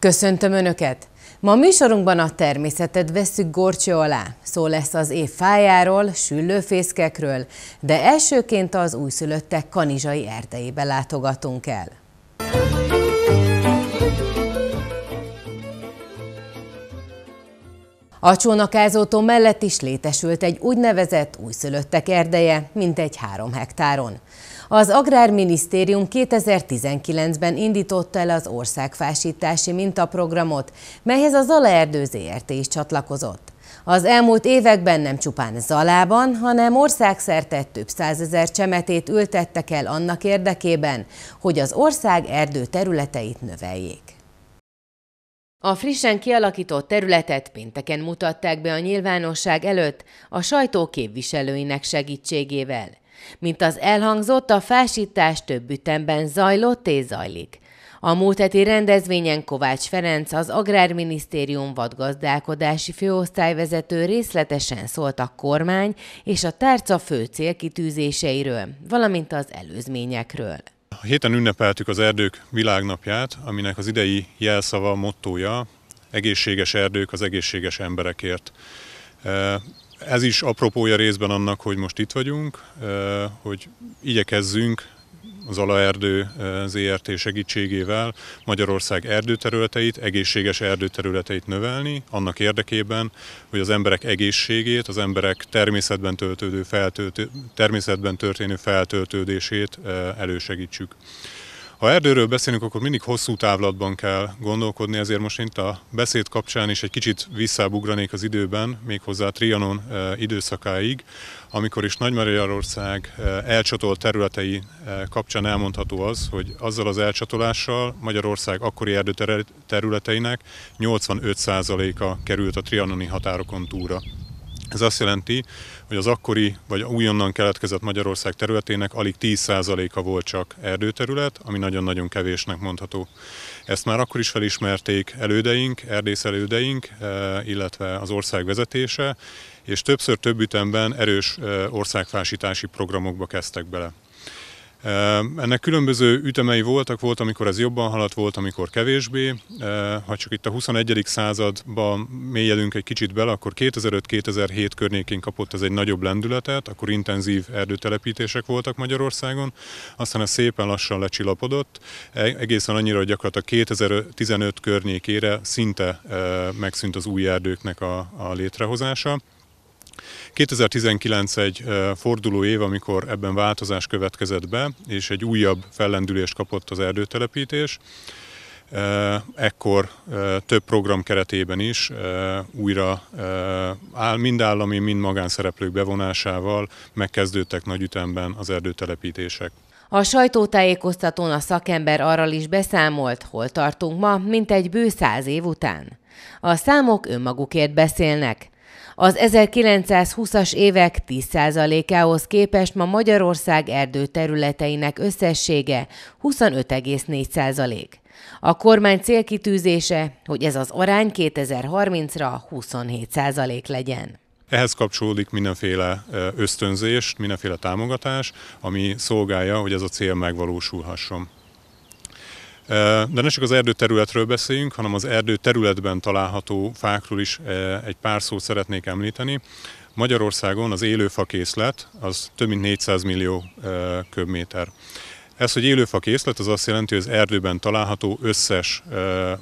Köszöntöm Önöket! Ma a műsorunkban a természetet veszük gorcső alá. Szó lesz az év fájáról, süllőfészkekről, de elsőként az újszülöttek kanizsai erdejébe látogatunk el. A csónakázótó mellett is létesült egy úgynevezett újszülöttek erdeje, mintegy három hektáron. Az Agrárminisztérium 2019-ben indította el az országfásítási mintaprogramot, melyhez a Zalaerdő ZRT is csatlakozott. Az elmúlt években nem csupán Zalában, hanem országszerte több százezer csemetét ültettek el annak érdekében, hogy az ország erdő területeit növeljék. A frissen kialakított területet pénteken mutatták be a nyilvánosság előtt a sajtó képviselőinek segítségével. Mint az elhangzott, a fásítás több ütemben zajlott és zajlik. A múlt heti rendezvényen Kovács Ferenc, az Agrárminisztérium vadgazdálkodási főosztályvezető részletesen szólt a kormány és a tárca fő célkitűzéseiről, valamint az előzményekről. A héten ünnepeltük az Erdők Világnapját, aminek az idei jelszava, mottója egészséges erdők az egészséges emberekért ez is apropója részben annak, hogy most itt vagyunk, hogy igyekezzünk az Alaerdő ZRT segítségével Magyarország erdőterületeit, egészséges erdőterületeit növelni, annak érdekében, hogy az emberek egészségét, az emberek természetben, töltődő, feltöltő, természetben történő feltöltődését elősegítsük. Ha erdőről beszélünk, akkor mindig hosszú távlatban kell gondolkodni, ezért most itt a beszéd kapcsán is egy kicsit visszábugranék az időben, méghozzá Trianon eh, időszakáig, amikor is Nagy-Magyarország eh, elcsatolt területei eh, kapcsán elmondható az, hogy azzal az elcsatolással Magyarország akkori erdőterületeinek 85%-a került a trianoni határokon túlra. Ez azt jelenti, hogy az akkori vagy újonnan keletkezett Magyarország területének alig 10%-a volt csak erdőterület, ami nagyon-nagyon kevésnek mondható. Ezt már akkor is felismerték elődeink, elődeink, eh, illetve az ország vezetése, és többször több ütemben erős eh, országfásítási programokba kezdtek bele. Ennek különböző ütemei voltak, volt, amikor ez jobban haladt, volt, amikor kevésbé. Ha csak itt a 21. században mélyedünk egy kicsit bele, akkor 2005-2007 környékén kapott ez egy nagyobb lendületet, akkor intenzív erdőtelepítések voltak Magyarországon, aztán ez szépen lassan lecsillapodott, e, egészen annyira, hogy gyakorlatilag 2015 környékére szinte megszűnt az új erdőknek a, a létrehozása. 2019 egy forduló év, amikor ebben változás következett be, és egy újabb fellendülést kapott az erdőtelepítés. Ekkor több program keretében is újra mind állami, mind magánszereplők bevonásával megkezdődtek nagy ütemben az erdőtelepítések. A sajtótájékoztatón a szakember arról is beszámolt, hol tartunk ma, mint egy bő száz év után. A számok önmagukért beszélnek. Az 1920-as évek 10%-ához képest ma Magyarország erdő területeinek összessége 25,4%. A kormány célkitűzése, hogy ez az arány 2030-ra 27% legyen. Ehhez kapcsolódik mindenféle ösztönzés, mindenféle támogatás, ami szolgálja, hogy ez a cél megvalósulhasson. De ne csak az erdőterületről beszéljünk, hanem az erdőterületben található fákról is egy pár szót szeretnék említeni. Magyarországon az élőfakészlet az több mint 400 millió köbméter. Ez, hogy élőfa készlet, az azt jelenti, hogy az erdőben található összes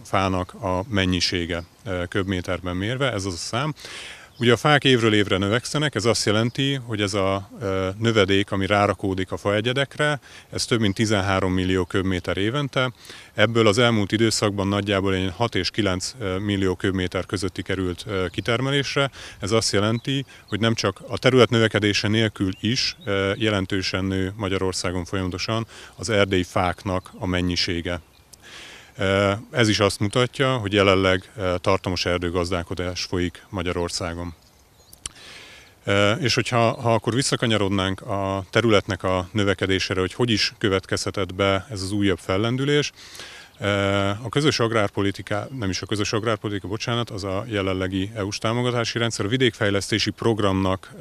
fának a mennyisége köbméterben mérve, ez az a szám. Ugye a fák évről évre növekszenek, ez azt jelenti, hogy ez a e, növedék, ami rárakódik a faegyedekre, ez több mint 13 millió köbméter évente. Ebből az elmúlt időszakban nagyjából 6 és 9 e, millió köbméter közötti került e, kitermelésre. Ez azt jelenti, hogy nem csak a terület növekedése nélkül is jelentősen nő Magyarországon folyamatosan az erdélyi fáknak a mennyisége. Eh, ez is azt mutatja, hogy jelenleg eh, tartamos erdőgazdálkodás folyik Magyarországon. Eh, és hogyha ha akkor visszakanyarodnánk a területnek a növekedésére, hogy hogy is következhetett be ez az újabb fellendülés, a közös agrárpolitika, nem is a közös agrárpolitika, bocsánat, az a jelenlegi EU-s támogatási rendszer, a vidékfejlesztési programnak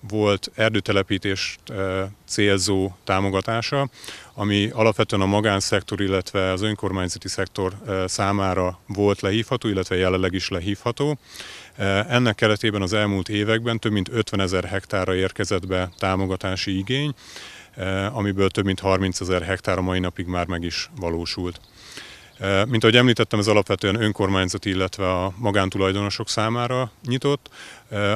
volt erdőtelepítést eh, célzó támogatása, ami alapvetően a magánszektor, illetve az önkormányzati szektor eh, számára volt lehívható, illetve jelenleg is lehívható. Eh, ennek keretében az elmúlt években több mint 50 ezer hektára érkezett be támogatási igény, amiből több mint 30 ezer hektára mai napig már meg is valósult. Mint ahogy említettem, ez alapvetően önkormányzat, illetve a magántulajdonosok számára nyitott.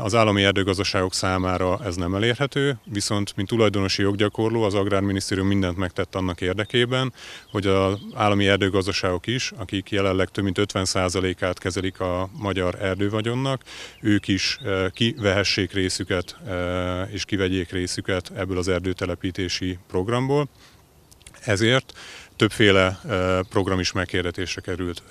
Az állami erdőgazdaságok számára ez nem elérhető, viszont mint tulajdonosi joggyakorló az Agrárminisztérium mindent megtett annak érdekében, hogy az állami erdőgazdaságok is, akik jelenleg több mint 50%-át kezelik a magyar erdővagyonnak, ők is kivehessék részüket és kivegyék részüket ebből az erdőtelepítési programból. Ezért többféle program is megkérdetésre került.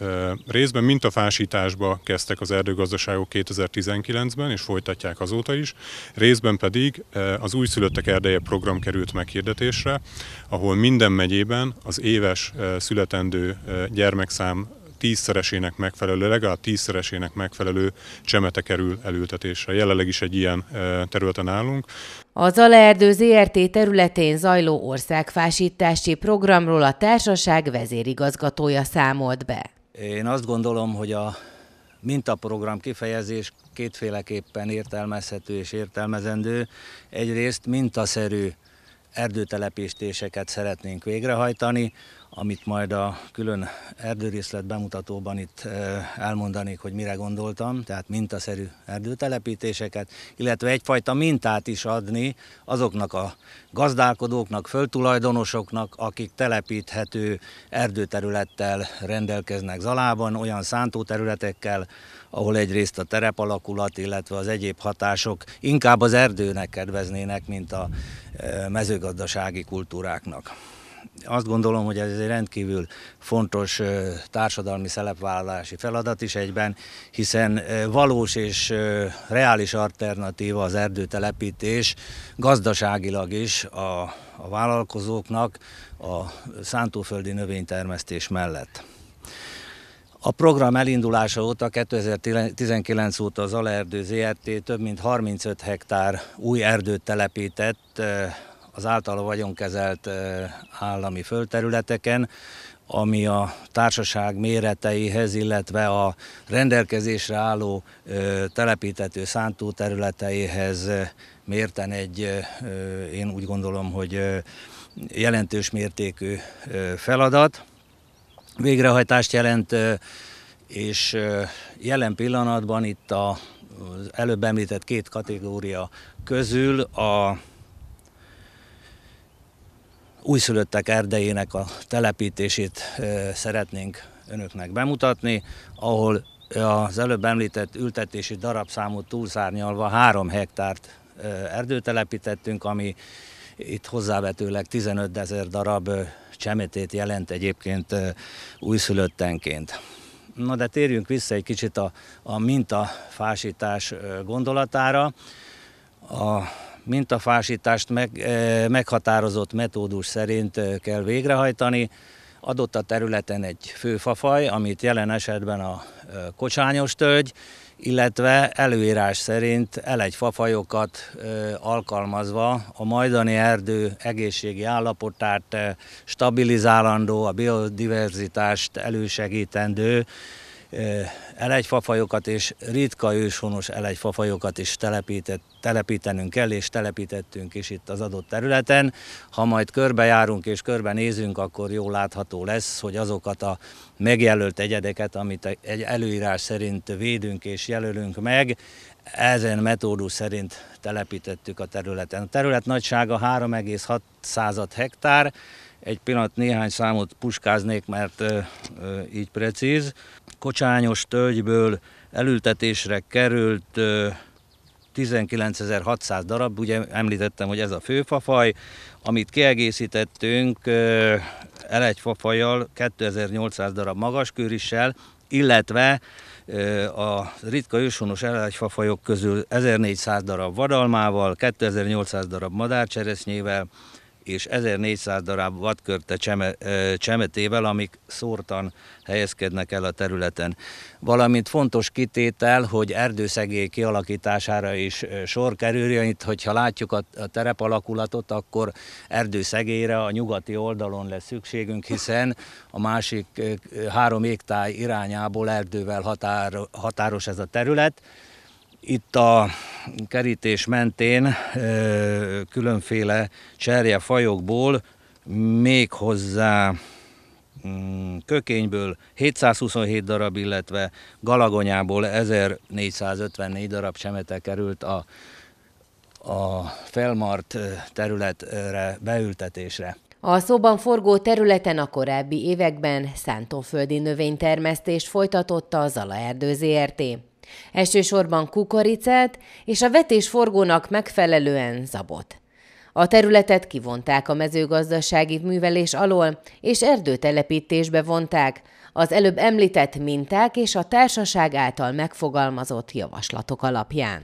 Részben mintafásításba kezdtek az erdőgazdaságok 2019-ben, és folytatják azóta is, részben pedig az újszülöttek erdeje program került meghirdetésre, ahol minden megyében az éves születendő gyermekszám tízszeresének megfelelő, legalább tízszeresének megfelelő csemete kerül elültetésre. Jelenleg is egy ilyen e, területen állunk. Az Zalaerdő ZRT területén zajló országfásítási programról a társaság vezérigazgatója számolt be. Én azt gondolom, hogy a mintaprogram kifejezés kétféleképpen értelmezhető és értelmezendő. Egyrészt mintaszerű erdőtelepítéseket szeretnénk végrehajtani, amit majd a külön erdőrészlet bemutatóban itt elmondanék, hogy mire gondoltam, tehát mintaszerű erdőtelepítéseket, illetve egyfajta mintát is adni azoknak a gazdálkodóknak, föltulajdonosoknak, akik telepíthető erdőterülettel rendelkeznek Zalában, olyan szántóterületekkel, ahol egyrészt a terepalakulat, illetve az egyéb hatások inkább az erdőnek kedveznének, mint a mezőgazdasági kultúráknak azt gondolom, hogy ez egy rendkívül fontos társadalmi szerepvállalási feladat is egyben, hiszen valós és reális alternatíva az erdőtelepítés gazdaságilag is a, a vállalkozóknak a szántóföldi növénytermesztés mellett. A program elindulása óta, 2019 óta az Alerdő ZRT több mint 35 hektár új erdőt telepített az általa vagyonkezelt állami földterületeken, ami a társaság méreteihez, illetve a rendelkezésre álló telepítető szántó területeihez mérten egy, én úgy gondolom, hogy jelentős mértékű feladat. Végrehajtást jelent, és jelen pillanatban itt az előbb említett két kategória közül a újszülöttek erdejének a telepítését szeretnénk önöknek bemutatni, ahol az előbb említett ültetési darabszámot túlszárnyalva három hektárt erdőt telepítettünk, ami itt hozzávetőleg 15 ezer darab csemetét jelent egyébként újszülöttenként. Na de térjünk vissza egy kicsit a, a mintafásítás gondolatára. A mintafásítást meg, meghatározott metódus szerint kell végrehajtani. Adott a területen egy főfafaj, amit jelen esetben a kocsányos tölgy, illetve előírás szerint egy fafajokat alkalmazva a majdani erdő egészségi állapotát stabilizálandó, a biodiverzitást elősegítendő elegyfafajokat és ritka őshonos elegyfafajokat is telepített, telepítenünk kell, és telepítettünk is itt az adott területen. Ha majd körbejárunk és körbenézünk, akkor jól látható lesz, hogy azokat a megjelölt egyedeket, amit e-, egy előírás szerint védünk és jelölünk meg, ezen metódus szerint telepítettük a területen. A terület nagysága 3,6 hektár, egy pillanat néhány számot puskáznék, mert ö, ö, így precíz kocsányos tölgyből elültetésre került 19.600 darab, ugye említettem, hogy ez a főfafaj, amit kiegészítettünk l fafajjal, 2800 darab magaskőrissel, illetve a ritka őshonos elegyfafajok közül 1400 darab vadalmával, 2800 darab madárcseresznyével, és 1400 darab vadkörte cseme, csemetével, amik szórtan helyezkednek el a területen. Valamint fontos kitétel, hogy erdőszegély kialakítására is sor kerüljön. Itt, hogyha látjuk a, terep alakulatot, akkor erdőszegélyre a nyugati oldalon lesz szükségünk, hiszen a másik három égtáj irányából erdővel határ, határos ez a terület. Itt a kerítés mentén különféle cserjefajokból még hozzá mm, kökényből 727 darab, illetve galagonyából 1454 darab csemete került a, a felmart területre beültetésre. A szóban forgó területen a korábbi években szántóföldi növénytermesztést folytatotta a Zalaerdő ZRT. Elsősorban kukoricát és a vetésforgónak megfelelően zabot. A területet kivonták a mezőgazdasági művelés alól, és erdőtelepítésbe vonták, az előbb említett minták és a társaság által megfogalmazott javaslatok alapján.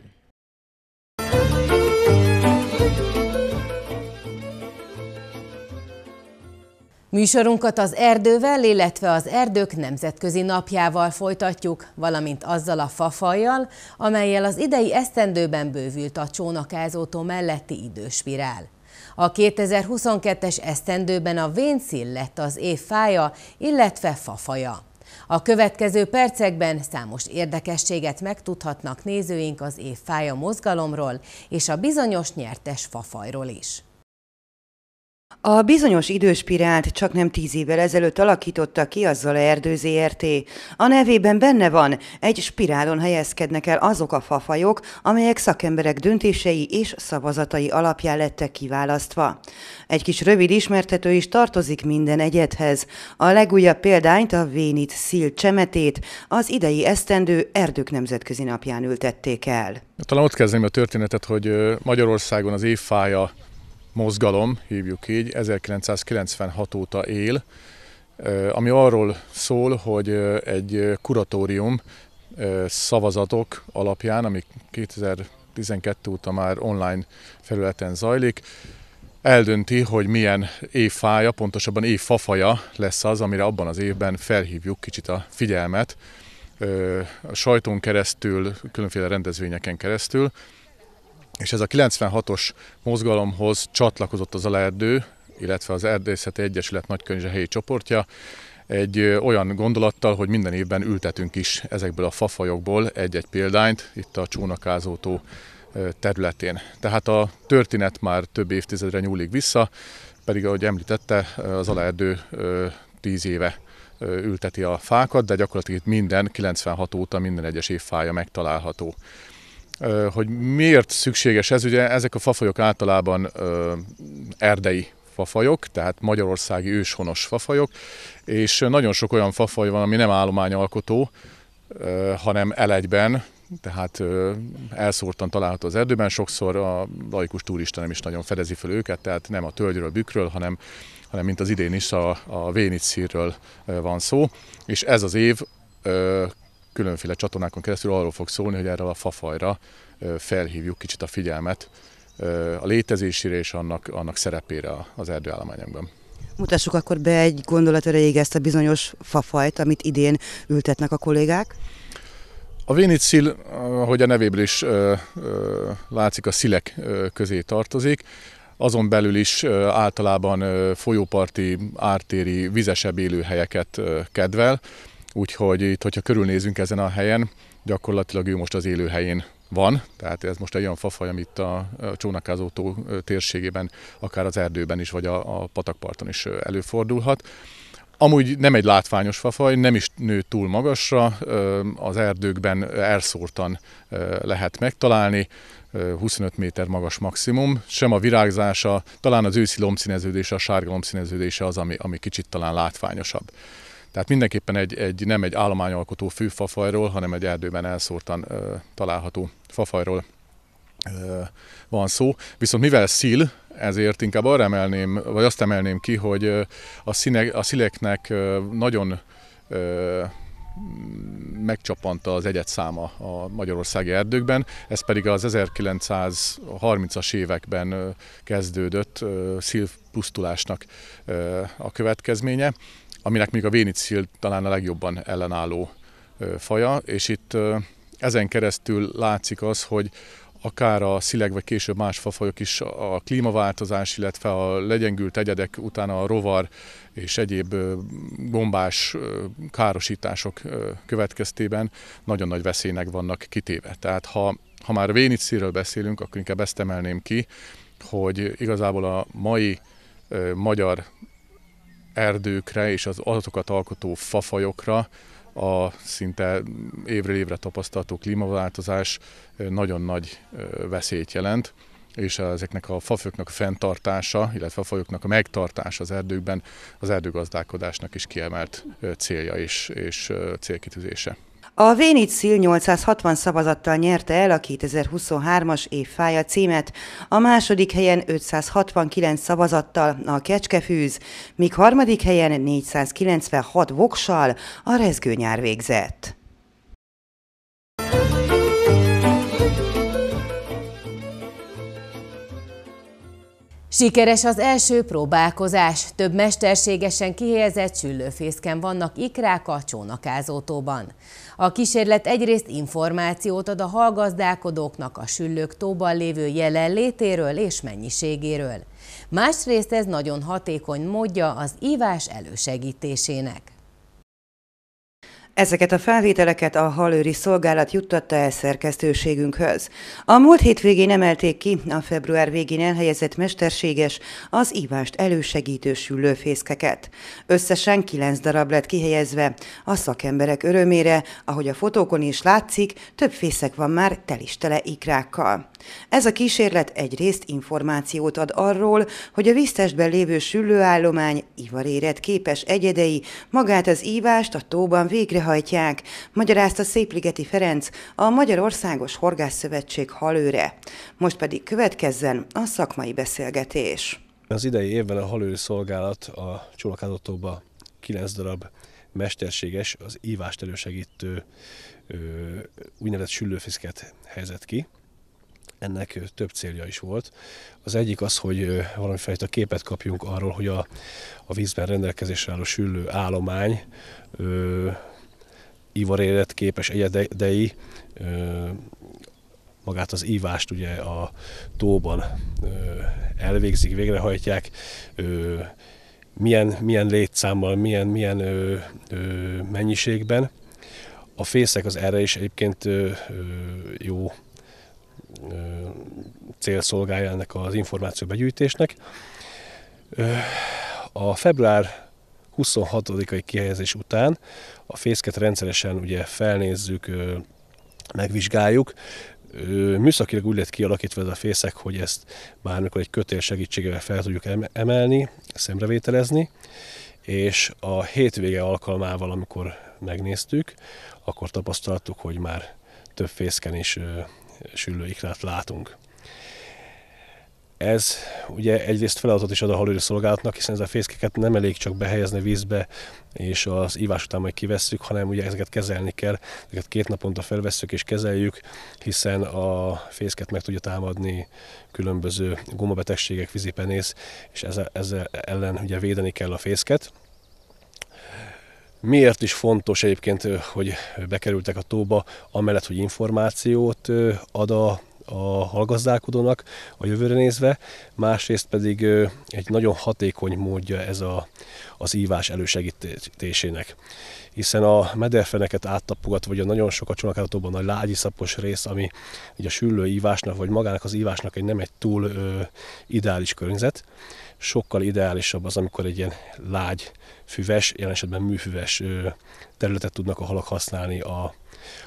Műsorunkat az erdővel, illetve az erdők nemzetközi napjával folytatjuk, valamint azzal a fafajjal, amelyel az idei esztendőben bővült a csónakázótó melletti időspirál. A 2022-es esztendőben a vénszill lett az év fája, illetve fafaja. A következő percekben számos érdekességet megtudhatnak nézőink az év fája mozgalomról és a bizonyos nyertes fafajról is. A bizonyos időspirált csak nem tíz évvel ezelőtt alakította ki azzal a Erdő A nevében benne van, egy spirálon helyezkednek el azok a fafajok, amelyek szakemberek döntései és szavazatai alapján lettek kiválasztva. Egy kis rövid ismertető is tartozik minden egyethez. A legújabb példányt a Vénit szil csemetét az idei esztendő Erdők Nemzetközi Napján ültették el. Talán ott kezdem a történetet, hogy Magyarországon az évfája mozgalom, hívjuk így, 1996 óta él, ami arról szól, hogy egy kuratórium szavazatok alapján, ami 2012 óta már online felületen zajlik, eldönti, hogy milyen évfája, pontosabban évfafaja lesz az, amire abban az évben felhívjuk kicsit a figyelmet, a sajtón keresztül, különféle rendezvényeken keresztül, és ez a 96-os mozgalomhoz csatlakozott az Alerdő, illetve az Erdészeti Egyesület nagykönyve helyi csoportja, egy olyan gondolattal, hogy minden évben ültetünk is ezekből a fafajokból egy-egy példányt itt a csónakázótó területén. Tehát a történet már több évtizedre nyúlik vissza, pedig ahogy említette, az Alaerdő tíz éve ülteti a fákat, de gyakorlatilag itt minden, 96 óta minden egyes évfája megtalálható hogy miért szükséges ez, ugye ezek a fafajok általában erdei fafajok, tehát magyarországi őshonos fafajok, és nagyon sok olyan fafaj van, ami nem állományalkotó, hanem elegyben, tehát elszórtan található az erdőben, sokszor a laikus turista nem is nagyon fedezi fel őket, tehát nem a tölgyről, bükről, hanem, hanem mint az idén is a, a vénicszírről van szó, és ez az év különféle csatornákon keresztül arról fog szólni, hogy erre a fafajra felhívjuk kicsit a figyelmet a létezésére és annak, annak szerepére az erdőállományokban. Mutassuk akkor be egy gondolat erejéig ezt a bizonyos fafajt, amit idén ültetnek a kollégák. A vénicil, ahogy a nevéből is látszik, a szilek közé tartozik. Azon belül is általában folyóparti, ártéri, vizesebb élőhelyeket kedvel úgyhogy itt, hogyha körülnézünk ezen a helyen, gyakorlatilag ő most az élőhelyén van, tehát ez most egy olyan fafaj, amit a Csónakázó térségében, akár az erdőben is, vagy a, a patakparton is előfordulhat. Amúgy nem egy látványos fafaj, nem is nő túl magasra, az erdőkben elszórtan lehet megtalálni, 25 méter magas maximum, sem a virágzása, talán az őszi lomszíneződése, a sárga lomszíneződése az, ami, ami kicsit talán látványosabb. Tehát mindenképpen egy, egy nem egy állományalkotó fűfafajról, hanem egy erdőben elszórtan ö, található fafajról ö, van szó. Viszont mivel szil, ezért inkább arra emelném, vagy azt emelném ki, hogy a, színe, a szileknek nagyon ö, megcsapanta az egyet száma a magyarországi erdőkben, ez pedig az 1930-as években kezdődött szilpusztulásnak a következménye aminek még a vénicil talán a legjobban ellenálló faja, és itt ezen keresztül látszik az, hogy akár a szileg, vagy később más fafajok is a klímaváltozás, illetve a legyengült egyedek, utána a rovar és egyéb gombás károsítások következtében nagyon nagy veszélynek vannak kitéve. Tehát ha, ha már vénicíről beszélünk, akkor inkább ezt emelném ki, hogy igazából a mai magyar erdőkre és az azokat alkotó fafajokra a szinte évről évre tapasztalható klímaváltozás nagyon nagy veszélyt jelent és ezeknek a fafőknek a fenntartása, illetve a fajoknak a megtartása az erdőkben az erdőgazdálkodásnak is kiemelt célja és, és célkitűzése. A Vénit Szil 860 szavazattal nyerte el a 2023-as évfája címet, a második helyen 569 szavazattal a Kecskefűz, míg harmadik helyen 496 voksal a rezgőnyár végzett. Sikeres az első próbálkozás. Több mesterségesen kihelyezett süllőfészken vannak ikrák a csónakázótóban. A kísérlet egyrészt információt ad a hallgazdálkodóknak a süllők tóban lévő jelenlétéről és mennyiségéről. Másrészt ez nagyon hatékony módja az ívás elősegítésének. Ezeket a felvételeket a halőri szolgálat juttatta el szerkesztőségünkhöz. A múlt hétvégén emelték ki a február végén elhelyezett mesterséges, az ívást elősegítő süllőfészkeket. Összesen kilenc darab lett kihelyezve. A szakemberek örömére, ahogy a fotókon is látszik, több fészek van már telistele ikrákkal. Ez a kísérlet egyrészt információt ad arról, hogy a víztestben lévő süllőállomány ivaréret képes egyedei magát az ívást a tóban végrehajtják, magyarázta Szépligeti Ferenc, a Magyarországos Horgászszövetség halőre. Most pedig következzen a szakmai beszélgetés. Az idei évben a halőri szolgálat a Csulakázatóba 9 darab mesterséges, az ívást elősegítő úgynevezett süllőfiszket helyezett ki ennek több célja is volt. Az egyik az, hogy valamifajta képet kapjunk arról, hogy a, a vízben rendelkezésre álló süllő állomány ö, ivarélet képes egyedei ö, magát az ívást ugye a tóban ö, elvégzik, végrehajtják, ö, milyen, milyen létszámmal, milyen, milyen ö, ö, mennyiségben. A fészek az erre is egyébként ö, ö, jó szolgálja ennek az információ begyűjtésnek. A február 26-ai kihelyezés után a fészket rendszeresen ugye felnézzük, megvizsgáljuk, műszakilag úgy lett kialakítva ez a fészek, hogy ezt bármikor egy kötél segítségével fel tudjuk emelni, szemrevételezni, és a hétvége alkalmával, amikor megnéztük, akkor tapasztaltuk, hogy már több fészken is süllőikrát látunk. Ez ugye egyrészt feladatot is ad a halőri szolgálatnak, hiszen ez a fészkeket nem elég csak behelyezni vízbe, és az ívás után majd kivesszük, hanem ugye ezeket kezelni kell, ezeket két naponta felvesszük és kezeljük, hiszen a fészket meg tudja támadni különböző gumabetegségek, vízipenész, és ezzel, ezzel ellen ugye védeni kell a fészket. Miért is fontos egyébként, hogy bekerültek a tóba, amellett, hogy információt ad a a hallgazdálkodónak a jövőre nézve, másrészt pedig egy nagyon hatékony módja ez a, az ívás elősegítésének. Hiszen a mederfeneket áttapogat, vagy a nagyon sok a csónakáltatóban a lágyiszapos rész, ami ugye a süllő ívásnak, vagy magának az ívásnak egy nem egy túl ö, ideális környezet, sokkal ideálisabb az, amikor egy ilyen lágy füves, jelen esetben műfüves területet tudnak a halak használni a,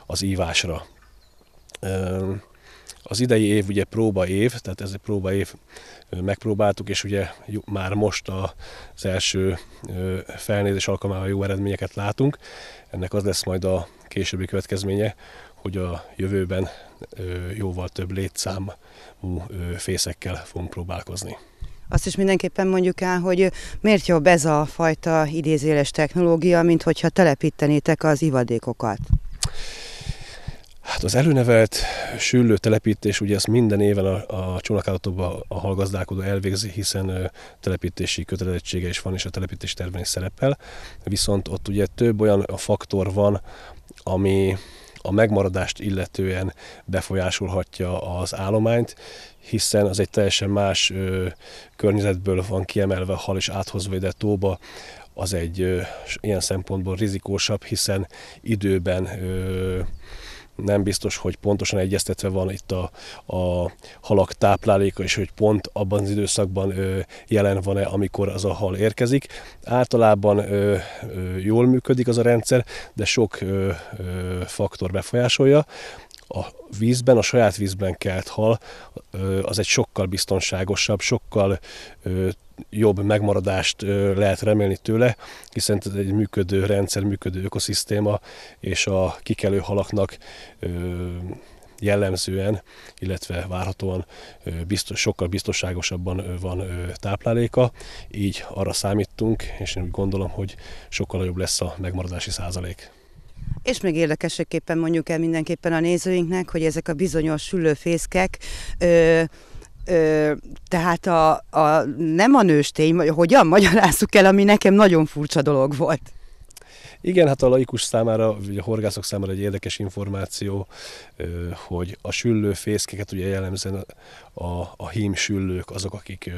az ívásra. Az idei év ugye próba év, tehát ez egy próba év, megpróbáltuk, és ugye már most az első felnézés alkalmával jó eredményeket látunk. Ennek az lesz majd a későbbi következménye, hogy a jövőben jóval több létszámú fészekkel fogunk próbálkozni. Azt is mindenképpen mondjuk el, hogy miért jobb ez a fajta idézéles technológia, mint hogyha telepítenétek az ivadékokat? Hát az előnevelt süllő telepítés, ugye ezt minden éven a, a csónakállatokban a hallgazdálkodó elvégzi, hiszen telepítési kötelezettsége is van, és a telepítés tervben is szerepel. Viszont ott ugye több olyan faktor van, ami a megmaradást illetően befolyásolhatja az állományt, hiszen az egy teljesen más ö, környezetből van kiemelve hal és áthozvédett tóba, az egy ö, ilyen szempontból rizikósabb, hiszen időben ö, nem biztos, hogy pontosan egyeztetve van itt a, a halak tápláléka, és hogy pont abban az időszakban ö, jelen van-e, amikor az a hal érkezik. Általában ö, ö, jól működik az a rendszer, de sok ö, ö, faktor befolyásolja a vízben, a saját vízben kelt hal, az egy sokkal biztonságosabb, sokkal jobb megmaradást lehet remélni tőle, hiszen ez egy működő rendszer, működő ökoszisztéma, és a kikelő halaknak jellemzően, illetve várhatóan biztos, sokkal biztonságosabban van tápláléka, így arra számítunk, és én úgy gondolom, hogy sokkal jobb lesz a megmaradási százalék. És még érdekeseképpen mondjuk el mindenképpen a nézőinknek, hogy ezek a bizonyos sülőfészkek, ö, Ö, tehát a, a, nem a nőstény, hogyan magyarázzuk el, ami nekem nagyon furcsa dolog volt. Igen, hát a laikus számára, vagy a horgászok számára egy érdekes információ, hogy a süllőfészkeket ugye jellemzően a, a hím süllők azok, akik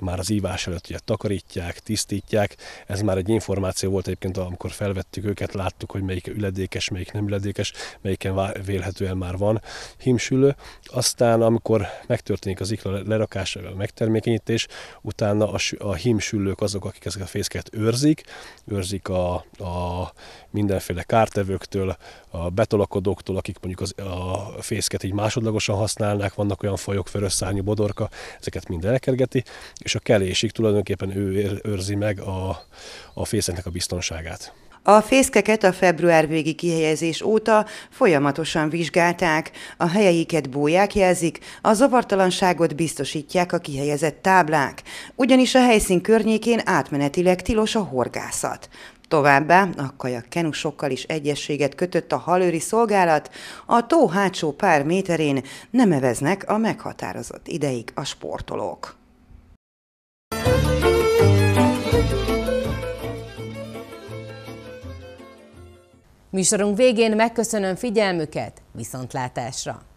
már az ívás előtt ugye takarítják, tisztítják. Ez már egy információ volt egyébként, amikor felvettük őket, láttuk, hogy melyik üledékes, melyik nem üledékes, melyiken vélhetően már van hímsülő. Aztán, amikor megtörténik az ikla lerakása, a megtermékenyítés, utána a, a hímsülők azok, akik ezeket a fészket őrzik, őrzik a, a mindenféle kártevőktől, a betolakodóktól, akik mondjuk az, a fészket így másodlagosan használnák, vannak olyan fajok, vörösszárnyú bodorka, ezeket mind elkergeti, és a kelésig tulajdonképpen ő őrzi meg a, a fészeknek a biztonságát. A fészkeket a február végi kihelyezés óta folyamatosan vizsgálták, a helyeiket bóják jelzik, a zavartalanságot biztosítják a kihelyezett táblák, ugyanis a helyszín környékén átmenetileg tilos a horgászat. Továbbá a kenusokkal is egyességet kötött a halőri szolgálat, a tó hátsó pár méterén nem eveznek a meghatározott ideig a sportolók. Műsorunk végén megköszönöm figyelmüket, viszontlátásra!